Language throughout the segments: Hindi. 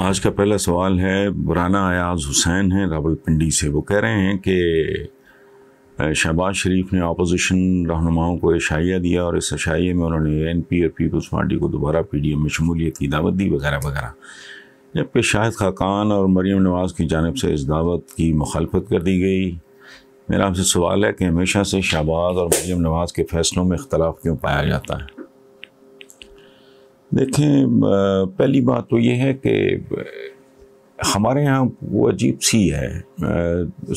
आज का पहला सवाल है राना अयाज हुसैन हैं रावलपिंडी से वो कह रहे हैं कि शहबाज शरीफ ने अपोजिशन रहनुमाओं को इशाइया दिया और इस अशाइये में उन्होंने एन पी और पीपल्स पार्टी को दोबारा पी डी एम में शमूलियत की दावत दी वगैरह वगैरह जबकि शाहिद खाकान और मरीम नवाज़ की जानब से इस दावत की मुखालफत कर दी गई मेरा आपसे सवाल है कि हमेशा से शहबाज और मरीम नवाज़ के फ़ैसलों में इख्तलाफ क्यों पाया जाता है देखें पहली बात तो ये है कि हमारे यहाँ वो अजीब सी है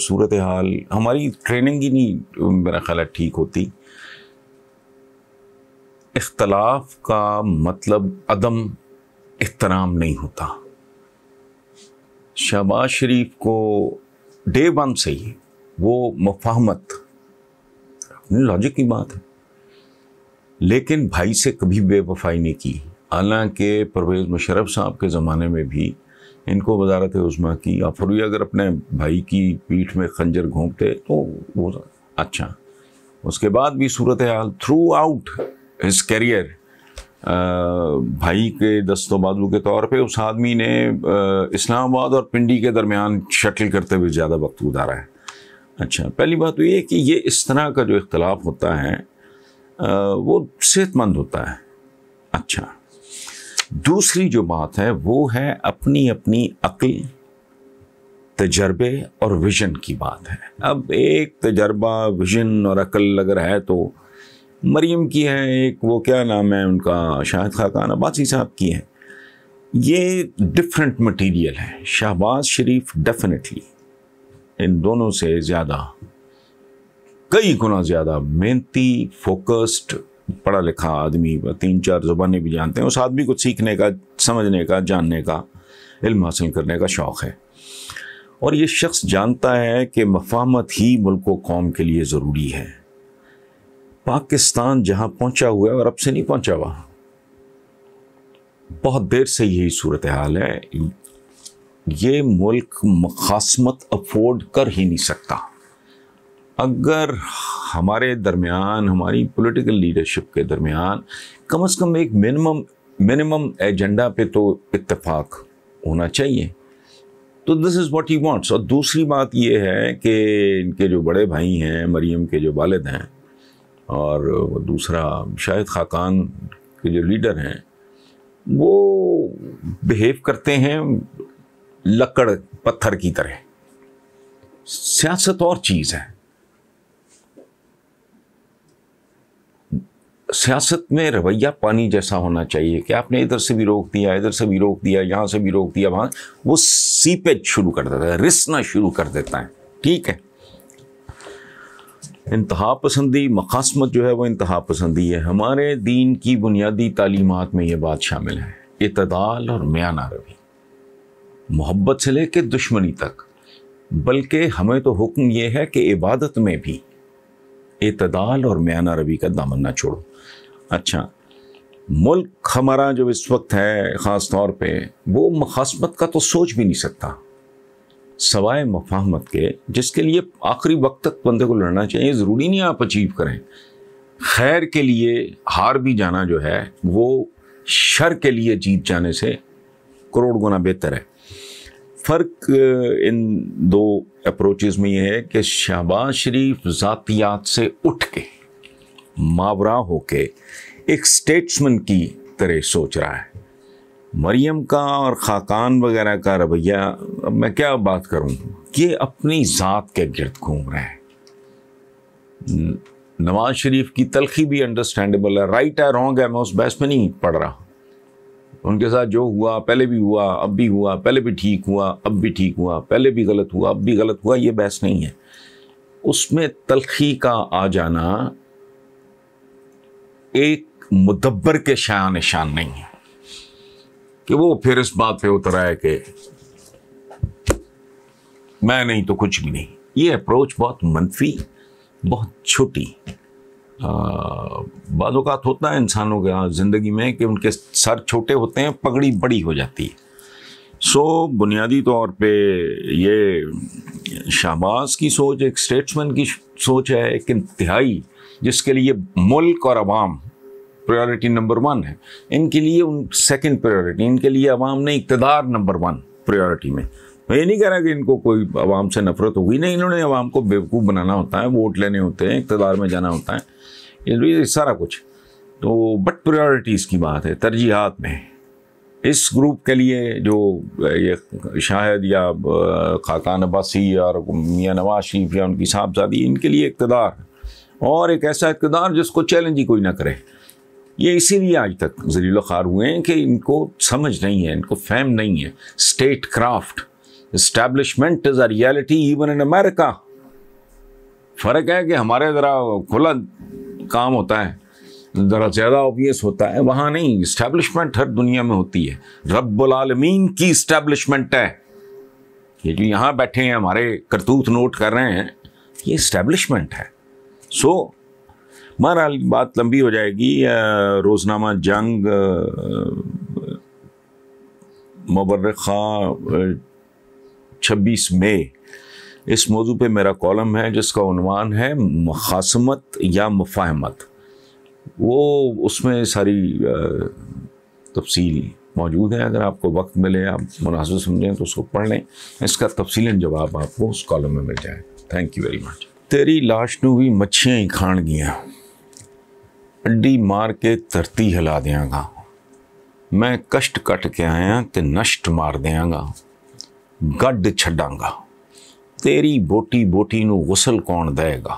सूरत हाल हमारी ट्रेनिंग ही नहीं मेरा ख्याल ठीक होती इख्तलाफ का मतलब अदम एहतराम नहीं होता शहबाज शरीफ को डे वन से ही वो मफाहमत लॉजिक की बात है लेकिन भाई से कभी बेवफाई नहीं की हालांकि परवेज़ मुशरफ साहब के ज़माने में भी इनको वजारत उस्मा की या हुई अगर अपने भाई की पीठ में खंजर घोंपते तो वो अच्छा उसके बाद भी सूरत हाल थ्रू आउट हिज करियर भाई के दस्तोबाजू के तौर पे उस आदमी ने इस्लामाबाद और पिंडी के दरमियान शटल करते हुए ज़्यादा वक्त गुजारा है अच्छा पहली बात तो ये कि ये इस तरह का जो इख्तलाफ होता है वो सेहतमंद होता है अच्छा दूसरी जो बात है वो है अपनी अपनी अक्ल तजर्बे और विजन की बात है अब एक तजर्बा विजन और अकल अगर है तो मरीम की है एक वो क्या नाम है उनका शाहिद खाकान अब्बासी साहब की है ये डिफरेंट मटेरियल है शहबाज शरीफ डेफिनेटली इन दोनों से ज़्यादा कई गुना ज़्यादा मेहनती फोकस्ड पढ़ा लिखा आदमी तीन चार ज़ुबानें भी जानते हैं उस आदमी को सीखने का समझने का जानने का इल्म हासिल करने का शौक़ है और ये शख्स जानता है कि मफामत ही मुल्क व कौम के लिए ज़रूरी है पाकिस्तान जहाँ पहुँचा हुआ है और अब से नहीं पहुँचा हुआ बहुत देर से यही सूरत हाल है ये मुल्क मखासमत अफोर्ड कर ही नहीं सकता अगर हमारे दरमियान हमारी पॉलिटिकल लीडरशिप के दरमियान कम से कम एक मिनिमम मिनिमम एजेंडा पे तो इत्तेफाक होना चाहिए तो this is what he wants और दूसरी बात ये है कि इनके जो बड़े भाई हैं मरीम के जो वालद हैं और दूसरा शाहिद खाकान के जो लीडर हैं वो बिहेव करते हैं लकड़ पत्थर की तरह सियासत और चीज़ है सियासत में रवैया पानी जैसा होना चाहिए कि आपने इधर से भी रोक दिया इधर से भी रोक दिया यहाँ से भी रोक दिया वहाँ वो सीपेज शुरू कर देता है रिसना शुरू कर देता है ठीक है इंतहा पसंदी मकासमत जो है वो इंतहा पसंदी है हमारे दीन की बुनियादी तालीमत में ये बात शामिल है इतदाल और म्याना रवि मोहब्बत से लेकर दुश्मनी तक बल्कि हमें तो हुक्म यह है कि इबादत में भी इतदाल और म्याना रवि का दामन ना छोड़ो अच्छा मुल्क हमारा जो इस वक्त है ख़ास तौर पे वो मखासमत का तो सोच भी नहीं सकता सवाए मफाहमत के जिसके लिए आखिरी वक्त तक बंदे को लड़ना चाहिए ज़रूरी नहीं आप अचीव करें खैर के लिए हार भी जाना जो है वो शर के लिए जीत जाने से करोड़ गुना बेहतर है फ़र्क इन दो अप्रोचेज़ में ये है कि शहबाज शरीफ ज़ातियात से उठ के मावरा होके एक स्टेट्समैन की तरह सोच रहा है मरियम का और खाकान वगैरह का रवैया अब मैं क्या बात करूं ये अपनी ज़ात के गिरद घूम रहे हैं नवाज शरीफ की तलखी भी अंडरस्टैंडेबल है राइट है रॉन्ग है मैं उस बहस में नहीं पढ़ रहा उनके साथ जो हुआ पहले भी हुआ अब भी हुआ पहले भी ठीक हुआ अब भी ठीक हुआ पहले भी गलत हुआ अब भी गलत हुआ ये बहस नहीं है उसमें तलखी का आ जाना एक मुदब्बर के शाया निशान नहीं है कि वो फिर इस बात पे उतर आए कि मैं नहीं तो कुछ भी नहीं ये अप्रोच बहुत मनफी बहुत छोटी बाज़ात होता है इंसानों के ज़िंदगी में कि उनके सर छोटे होते हैं पगड़ी बड़ी हो जाती है सो बुनियादी तौर पे ये शहबाज की सोच एक स्टेट्समैन की सोच है एक इंतहाई जिसके लिए मुल्क और अवाम प्रायोरिटी नंबर वन है इनके लिए उन सेकेंड प्रायोरिटी इनके लिए अवाम ने इकतदार नंबर वन प्रायोरिटी में मैं ये नहीं कह रहा कि इनको कोई आवाम से नफरत होगी नहीं इन्होंने अवाम को बेवकूफ़ बनाना होता है वोट लेने होते हैं इकतदार में जाना होता है ये सारा कुछ तो बट प्रायोरिटीज़ की बात है तरजीहत में इस ग्रुप के लिए जो ये शाहिद या खाकान अब्बासी और मियाँ नवाज शरीफ या उनकी साहबजादी इनके लिए इकतदार है और एक ऐसा इकदार जिसको चैलेंज ही कोई ना करे ये इसीलिए आज तक जरील खार हुए हैं कि इनको समझ नहीं है इनको फैम नहीं है statecraft establishment is a reality even in America फ़र्क है कि हमारे ज़रा खुला काम होता है ज़रा ज़्यादा ऑबियस होता है वहाँ नहीं इस्टेब्लिशमेंट हर दुनिया में होती है रबालमीन की इस्टेब्लिशमेंट है ये जो यहाँ बैठे हैं हमारे करतूत नोट कर रहे हैं ये इस्टेब्लिशमेंट है सो महाराज बात लंबी हो जाएगी रोज़नामा जंग मुबरखा छब्बीस मई इस मौजू पे मेरा कॉलम है जिसका उनवान है मखासमत या मुफाहमत वो उसमें सारी तफसील मौजूद है अगर आपको वक्त मिले आप मुनासिब समझें तो उसको पढ़ लें इसका तफसीला जवाब आपको उस कॉलम में मिल जाए थैंक यू वेरी मच तेरी लाश न भी मच्छियाँ ही खाण गियाँ अड्डी मार के धरती हिला देंगा मैं कष्ट कट के आया तो नष्ट मार देंगा गड छडांगा तेरी बोटी बोटी नू गुसल कौन देगा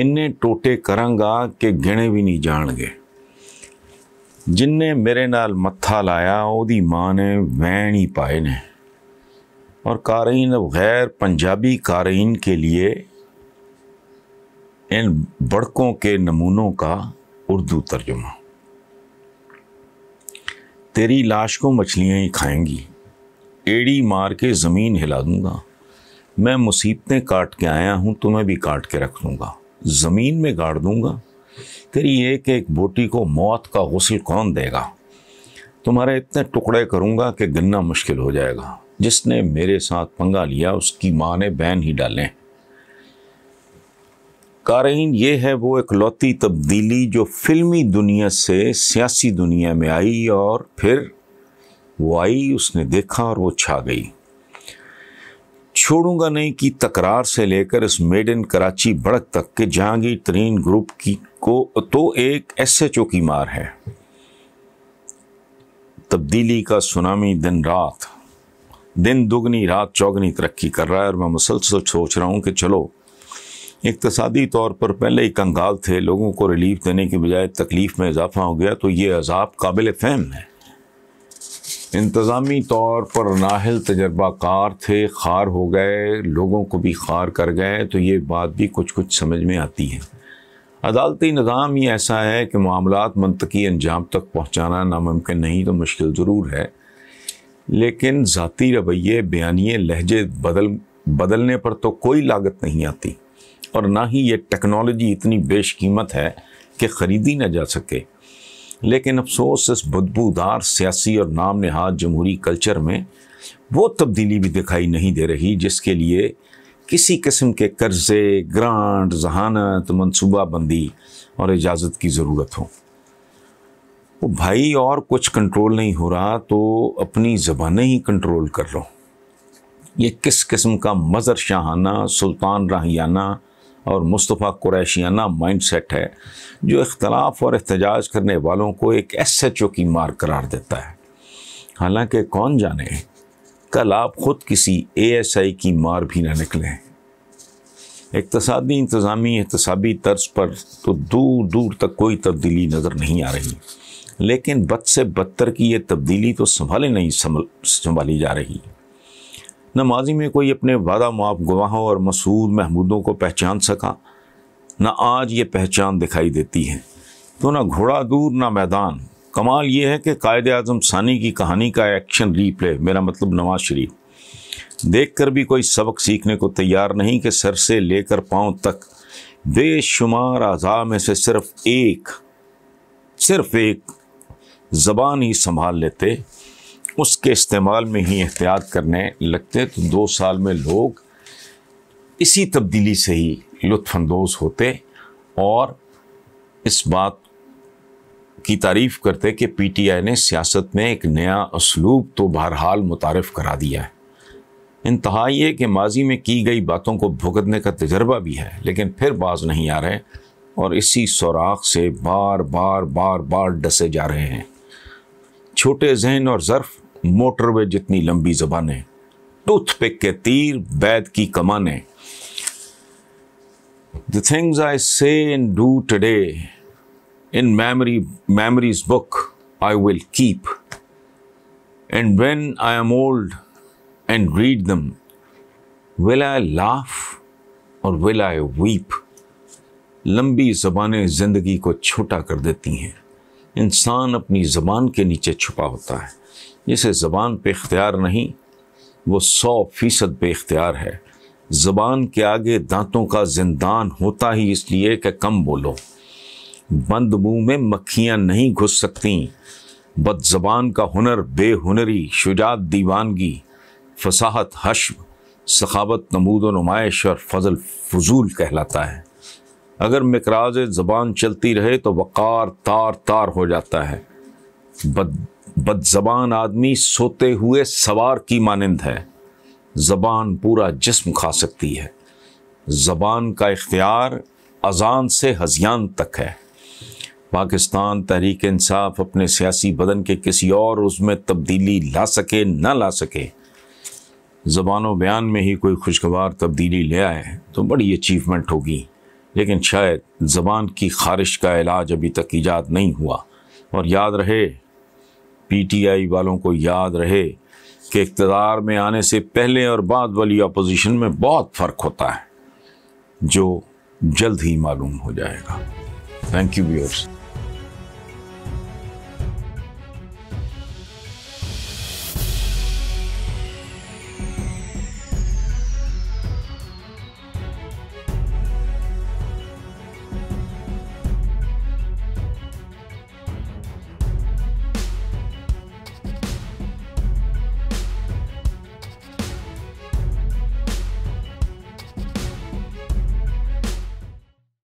इन्ने टोटे करांगा कि गिने भी नहीं जाणगे जिन्हें मेरे नाल मत्था लाया ओदी माँ ने वैन ही पाए ने और कारीन गैर पंजाबी कारीन के लिए इन बड़कों के नमूनों का उर्दू तर्जुमा तेरी लाश को मछलियाँ ही खाएंगी एड़ी मार के ज़मीन हिला दूंगा मैं मुसीबतें काट के आया हूँ तुम्हें भी काट के रख दूँगा ज़मीन में गाड़ दूँगा तेरी एक एक बोटी को मौत का गसल कौन देगा तुम्हारे इतने टुकड़े करूँगा कि गिनना मुश्किल हो जाएगा जिसने मेरे साथ पंगा लिया उसकी माँ ने बैन ही डालें कारीन ये है वो इकलौती तब्दीली जो फिल्मी दुनिया से सियासी दुनिया में आई और फिर वो आई उसने देखा और वो छा गई छोड़ूंगा नहीं कि तकरार से लेकर इस मेड इन कराची भड़क तक के जहांगीर तरीन ग्रुप की को तो एक एस एच ओ की मार है तब्दीली का सुनामी दिन रात दिन दुगनी रात चौगनी तरक्की कर रहा है और मैं मुसलसल सोच रहा हूँ कि चलो इकतसादी तौर पर पहले ही कंगाल थे लोगों को रिलीफ देने के बजाय तकलीफ़ में इजाफा हो गया तो ये अजाब काबिल फहम है इंतज़ामी तौर पर नाहल तजर्बाकार थे खार हो गए लोगों को भी खार कर गए तो ये बात भी कुछ कुछ समझ में आती है अदालती निज़ाम ही ऐसा है कि मामला मनतकी अंजाम तक पहुँचाना नामुमकिन नहीं तो मुश्किल ज़रूर है लेकिन ज़ाती रवैये बयानी लहजे बदल बदलने पर तो कोई लागत नहीं आती और ना ही ये टेक्नोलॉजी इतनी बेशकीमत है कि ख़रीदी ना जा सके लेकिन अफसोस इस बदबूदार सियासी और नाम नहाद जमहूरी कल्चर में वो तब्दीली भी दिखाई नहीं दे रही जिसके लिए किसी किस्म के कर्ज़े ग्रांट जहानत मनसूबाबंदी और इजाज़त की ज़रूरत हो वो भाई और कुछ कंट्रोल नहीं हो रहा तो अपनी ज़बानें ही कंट्रोल कर लो ये किस किस्म का मज़र शाहाना सुल्तान राहियाना और मुस्तफ़ा कुरैशियाना माइंड सेट है जो इख्तलाफ और एहतजाज करने वालों को एक एस एच ओ की मार करार देता है हालांकि कौन जाने कल आप ख़ुद किसी ए एस आई की मार भी ना निकलें इकतसादी इंतज़ामी एहतसाबी तर्ज पर तो दूर दूर तक कोई तब्दीली नज़र नहीं आ रही लेकिन बद से बदतर की यह तब्दीली तो संभाले नहीं संभाली जा रही है न माजी में कोई अपने वादा मुआफ़ गवाहों और मसूद महमूदों को पहचान सका न आज ये पहचान दिखाई देती है तो ना घोड़ा दूर ना मैदान कमाल ये है कि कायद अजम सानी की कहानी का एक्शन रीप्ले मेरा मतलब नवाज शरीफ देख कर भी कोई सबक सीखने को तैयार नहीं कि सर से लेकर पाँव तक बेशुमार अज़ा में से सिर्फ एक सिर्फ एक ज़बान ही संभाल लेते उसके इस्तेमाल में ही एहतियात करने लगते तो दो साल में लोग इसी तब्दीली से ही लुत्फानंदोज होते और इस बात की तारीफ करते कि पीटीआई ने सियासत में एक नया उसलूब तो बहरहाल मुतारफ़ करा दिया है इंतहा ये कि माजी में की गई बातों को भुगतने का तजर्बा भी है लेकिन फिर बाज नहीं आ रहे और इसी सौराख से बार बार बार बार डसे जा रहे हैं छोटे जहन और ज़र्फ मोटरवे जितनी लंबी जबानें पिक के तीर वैद की कमाने the things I say and do today in memory memories book I will keep and when I am old and read them will I laugh or will I weep लंबी जबानें ज़िंदगी को छोटा कर देती हैं इंसान अपनी ज़बान के नीचे छुपा होता है जिसे ज़बान पे इख्तियार नहीं वो सौ फीसद पे इख्तियार है ज़बान के आगे दांतों का जिंदान होता ही इसलिए कि कम बोलो बंद मुँह में मक्खियाँ नहीं घुस सकती बद जबान का हुनर बेहुनरी शुजात दीवानगी फसाहत हश्म सखावत नमूद व नुमाइश और फजल फजूल कहलाता है अगर मकराज ज़बान चलती रहे तो वक़ार तार तार हो जाता है बद बदजबान आदमी सोते हुए सवार की मानंद है ज़बान पूरा जिस्म खा सकती है ज़बान का इख्तियार अजान से हजियान तक है पाकिस्तान तहरीक इंसाफ अपने सियासी बदन के किसी और उसमें तब्दीली ला सके ना ला सके ज़बान बयान में ही कोई खुशगवार तब्दीली ले आए तो बड़ी अचीवमेंट होगी लेकिन शायद ज़बान की खारिश का इलाज अभी तक ईजाद नहीं हुआ और याद रहे पीटीआई वालों को याद रहे कि इकतदार में आने से पहले और बाद वाली अपोजिशन में बहुत फ़र्क होता है जो जल्द ही मालूम हो जाएगा थैंक यू व्यूअर्स